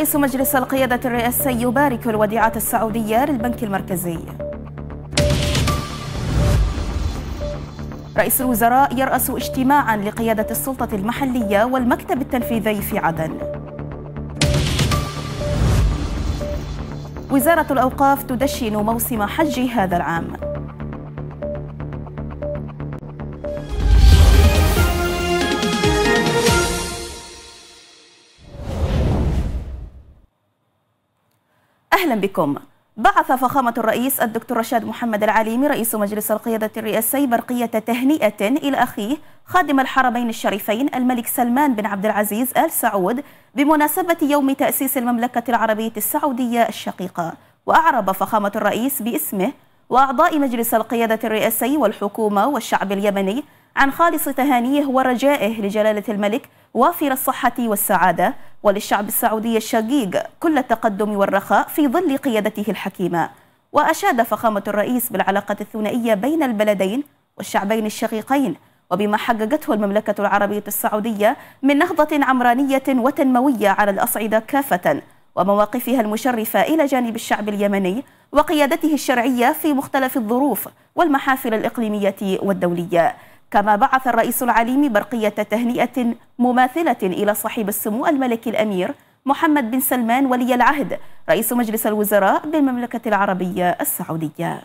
رئيس مجلس القيادة الرئاسي يبارك الوديعة السعودية للبنك المركزي رئيس الوزراء يرأس اجتماعا لقيادة السلطة المحلية والمكتب التنفيذي في عدن وزارة الأوقاف تدشن موسم حج هذا العام أهلا بكم بعث فخامة الرئيس الدكتور رشاد محمد العليمي رئيس مجلس القيادة الرئاسي برقية تهنئة إلى أخيه خادم الحرمين الشريفين الملك سلمان بن عبد العزيز آل سعود بمناسبة يوم تأسيس المملكة العربية السعودية الشقيقة وأعرب فخامة الرئيس باسمه وأعضاء مجلس القيادة الرئاسي والحكومة والشعب اليمني عن خالص تهانيه ورجائه لجلالة الملك وافر الصحة والسعادة وللشعب السعودي الشقيق كل التقدم والرخاء في ظل قيادته الحكيمة وأشاد فخامة الرئيس بالعلاقة الثنائية بين البلدين والشعبين الشقيقين وبما حققته المملكة العربية السعودية من نهضة عمرانية وتنموية على الأصعدة كافة ومواقفها المشرفة إلى جانب الشعب اليمني وقيادته الشرعية في مختلف الظروف والمحافل الإقليمية والدولية كما بعث الرئيس العليم برقية تهنئة مماثلة إلى صاحب السمو الملكي الأمير محمد بن سلمان ولي العهد رئيس مجلس الوزراء بالمملكة العربية السعودية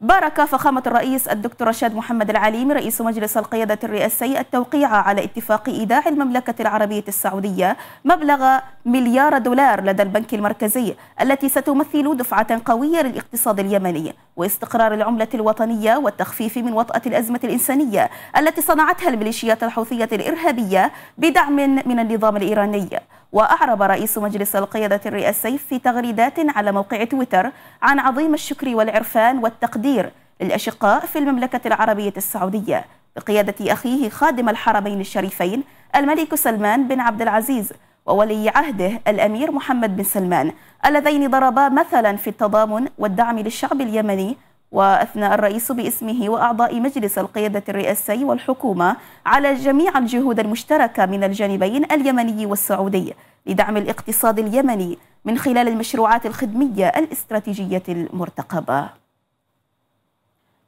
بارك فخامة الرئيس الدكتور رشاد محمد العليم رئيس مجلس القيادة الرئاسي التوقيع على اتفاق إيداع المملكة العربية السعودية مبلغ مليار دولار لدى البنك المركزي التي ستمثل دفعة قوية للاقتصاد اليمني واستقرار العملة الوطنية والتخفيف من وطأة الأزمة الإنسانية التي صنعتها الميليشيات الحوثية الإرهابية بدعم من النظام الإيراني وأعرب رئيس مجلس القيادة الرئاسي في تغريدات على موقع تويتر عن عظيم الشكر والعرفان والتقدير للأشقاء في المملكة العربية السعودية بقيادة أخيه خادم الحرمين الشريفين الملك سلمان بن عبد العزيز وولي عهده الأمير محمد بن سلمان اللذين ضربا مثلا في التضامن والدعم للشعب اليمني وأثنى الرئيس باسمه وأعضاء مجلس القيادة الرئاسي والحكومة على جميع الجهود المشتركة من الجانبين اليمني والسعودي لدعم الاقتصاد اليمني من خلال المشروعات الخدمية الاستراتيجية المرتقبة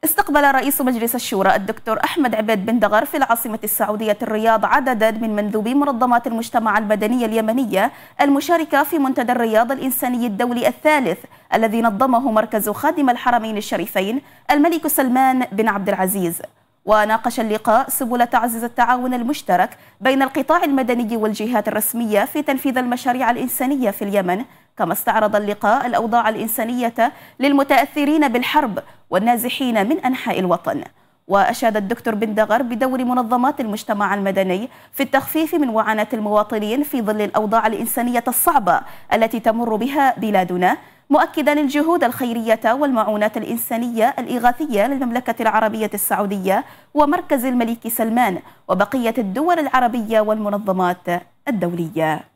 استقبل رئيس مجلس الشورى الدكتور أحمد عبيد بن دغر في العاصمة السعودية الرياض عددا من مندوبي منظمات المجتمع المدني اليمنية المشاركة في منتدى الرياض الإنساني الدولي الثالث الذي نظمه مركز خادم الحرمين الشريفين الملك سلمان بن عبد العزيز وناقش اللقاء سبل تعزيز التعاون المشترك بين القطاع المدني والجهات الرسمية في تنفيذ المشاريع الإنسانية في اليمن كما استعرض اللقاء الأوضاع الإنسانية للمتأثرين بالحرب والنازحين من أنحاء الوطن وأشاد الدكتور بندغر بدور منظمات المجتمع المدني في التخفيف من معاناه المواطنين في ظل الأوضاع الإنسانية الصعبة التي تمر بها بلادنا مؤكدا الجهود الخيرية والمعونات الإنسانية الإغاثية للمملكة العربية السعودية ومركز الملك سلمان وبقية الدول العربية والمنظمات الدولية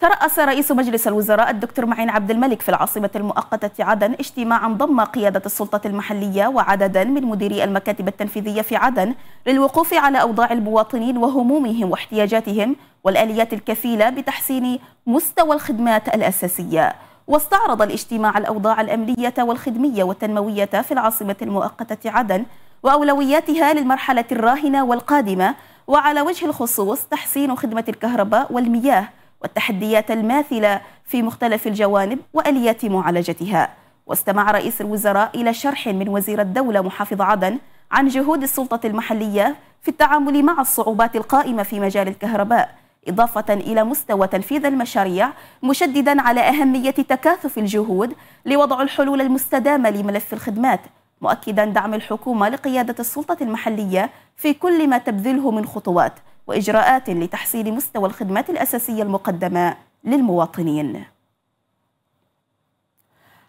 ترأس رئيس مجلس الوزراء الدكتور معين عبد الملك في العاصمة المؤقتة عدن اجتماعا ضم قيادة السلطة المحلية وعددا من مديري المكاتب التنفيذية في عدن للوقوف على أوضاع المواطنين وهمومهم واحتياجاتهم والآليات الكفيلة بتحسين مستوى الخدمات الأساسية واستعرض الاجتماع الأوضاع الأمنية والخدمية والتنموية في العاصمة المؤقتة عدن وأولوياتها للمرحلة الراهنة والقادمة وعلى وجه الخصوص تحسين خدمة الكهرباء والمياه والتحديات الماثلة في مختلف الجوانب وآليات معالجتها واستمع رئيس الوزراء إلى شرح من وزير الدولة محافظ عدن عن جهود السلطة المحلية في التعامل مع الصعوبات القائمة في مجال الكهرباء إضافة إلى مستوى تنفيذ المشاريع مشددا على أهمية تكاثف الجهود لوضع الحلول المستدامة لملف الخدمات مؤكدا دعم الحكومة لقيادة السلطة المحلية في كل ما تبذله من خطوات وإجراءات لتحسين مستوى الخدمات الأساسية المقدمة للمواطنين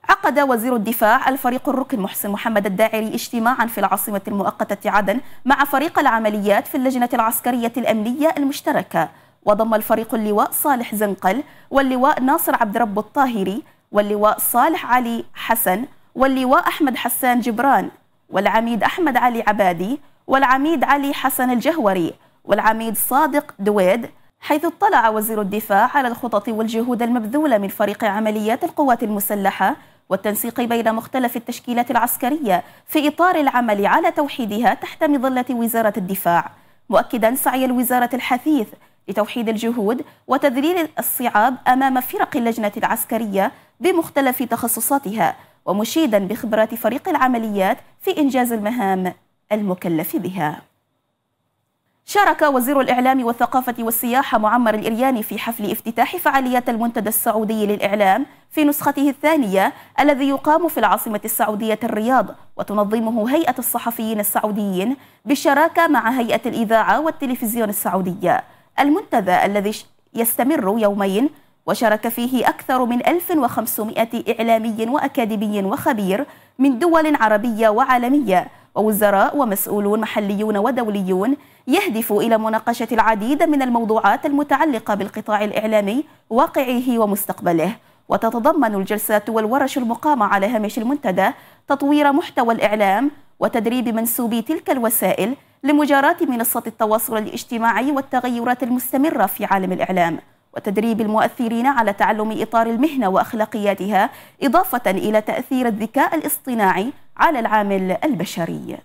عقد وزير الدفاع الفريق الركن محسن محمد الداعري اجتماعا في العاصمة المؤقتة عدن مع فريق العمليات في اللجنة العسكرية الأمنية المشتركة وضم الفريق اللواء صالح زنقل واللواء ناصر عبد رب الطاهري واللواء صالح علي حسن واللواء أحمد حسان جبران والعميد أحمد علي عبادي والعميد علي حسن الجهوري والعميد صادق دويد حيث اطلع وزير الدفاع على الخطط والجهود المبذولة من فريق عمليات القوات المسلحة والتنسيق بين مختلف التشكيلات العسكرية في إطار العمل على توحيدها تحت مظلة وزارة الدفاع مؤكدا سعي الوزارة الحثيث لتوحيد الجهود وتذليل الصعاب أمام فرق اللجنة العسكرية بمختلف تخصصاتها ومشيدا بخبرات فريق العمليات في إنجاز المهام المكلف بها شارك وزير الإعلام والثقافة والسياحة معمر الإرياني في حفل افتتاح فعالية المنتدى السعودي للإعلام في نسخته الثانية الذي يقام في العاصمة السعودية الرياض وتنظمه هيئة الصحفيين السعوديين بالشراكة مع هيئة الإذاعة والتلفزيون السعودية المنتدى الذي يستمر يومين وشارك فيه أكثر من 1500 إعلامي وأكاديمي وخبير من دول عربية وعالمية ووزراء ومسؤولون محليون ودوليون يهدف إلى مناقشة العديد من الموضوعات المتعلقة بالقطاع الإعلامي واقعه ومستقبله وتتضمن الجلسات والورش المقامة على هامش المنتدى تطوير محتوى الإعلام وتدريب منسوبي تلك الوسائل لمجاراة منصة التواصل الاجتماعي والتغيرات المستمرة في عالم الإعلام وتدريب المؤثرين على تعلم إطار المهنة وأخلاقياتها إضافة إلى تأثير الذكاء الاصطناعي على العامل البشري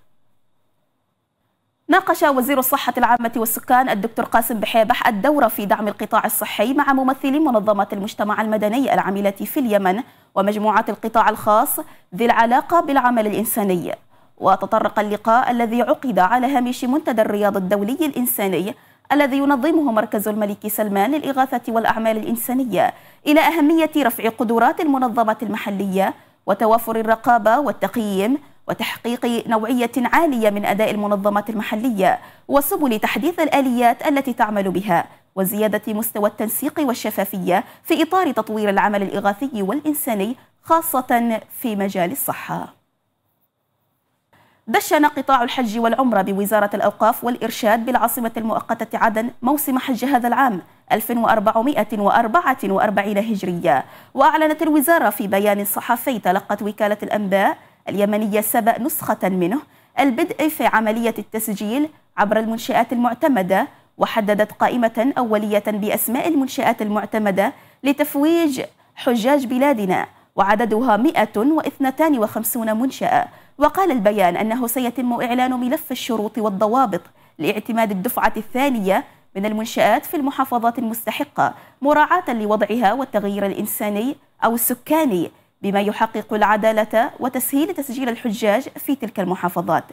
ناقش وزير الصحة العامة والسكان الدكتور قاسم بحيبح الدور في دعم القطاع الصحي مع ممثلي منظمة المجتمع المدني العاملة في اليمن ومجموعات القطاع الخاص ذي العلاقة بالعمل الإنساني وتطرق اللقاء الذي عقد على هامش منتدى الرياض الدولي الإنساني الذي ينظمه مركز الملك سلمان للإغاثة والأعمال الإنسانية إلى أهمية رفع قدرات المنظمة المحلية وتوافر الرقابة والتقييم وتحقيق نوعية عالية من أداء المنظمات المحلية وسبل تحديث الآليات التي تعمل بها وزيادة مستوى التنسيق والشفافية في إطار تطوير العمل الإغاثي والإنساني خاصة في مجال الصحة دشن قطاع الحج والعمرة بوزارة الأوقاف والإرشاد بالعاصمة المؤقتة عدن موسم حج هذا العام 1444 هجرية وأعلنت الوزارة في بيان صحفي تلقت وكالة الأنباء اليمنية سبأ نسخة منه البدء في عملية التسجيل عبر المنشآت المعتمدة وحددت قائمة أولية بأسماء المنشآت المعتمدة لتفويج حجاج بلادنا وعددها 152 منشأة وقال البيان أنه سيتم إعلان ملف الشروط والضوابط لاعتماد الدفعة الثانية من المنشآت في المحافظات المستحقة مراعاة لوضعها والتغيير الإنساني أو السكاني بما يحقق العدالة وتسهيل تسجيل الحجاج في تلك المحافظات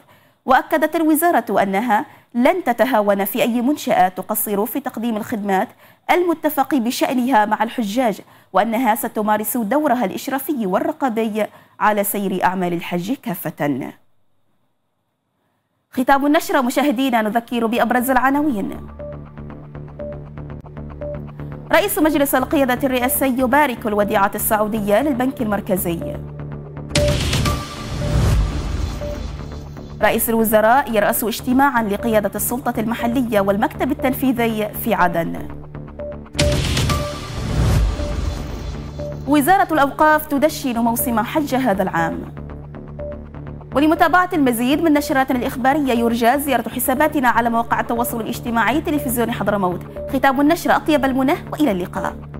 وأكدت الوزارة أنها لن تتهاون في أي منشأة تقصر في تقديم الخدمات المتفق بشأنها مع الحجاج وأنها ستمارس دورها الإشرافي والرقابي على سير أعمال الحج كافة ختام النشرة مشاهدينا نذكر بأبرز العناوين رئيس مجلس القيادة الرئاسي يبارك الوديعة السعودية للبنك المركزي رئيس الوزراء يرأس اجتماعا لقيادة السلطة المحلية والمكتب التنفيذي في عدن وزارة الأوقاف تدشن موسم حج هذا العام ولمتابعة المزيد من نشراتنا الإخبارية يرجى زيارة حساباتنا على مواقع التواصل الاجتماعي تلفزيون حضرموت ختام النشرة أطيب المنى وإلى اللقاء